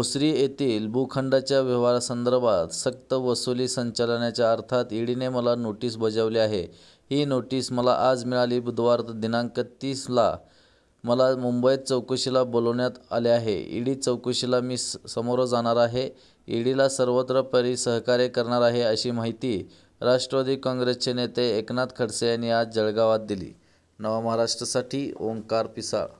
भोसरी येथील भूखंडाच्या व्यवहारासंदर्भात सक्त वसुली संचालनाच्या अर्थात ईडीने मला नोटीस बजावली आहे. ही नोटीस मला आज मिळाली. बुधवार दिनांक तीसला मला मुंबईत चौकशीला बोलवण्यात आले आहे. ईडी चौकशीला मी समोर जाणार आहे. ईडीला सर्वत्र परी सहकार्य करणार आहे, अशी माहिती राष्ट्रवादी काँग्रेसचे नेते एकनाथ खडसे यांनी आज जळगावात दिली. नवा महाराष्ट्रासाठी ओंकार पिसाळ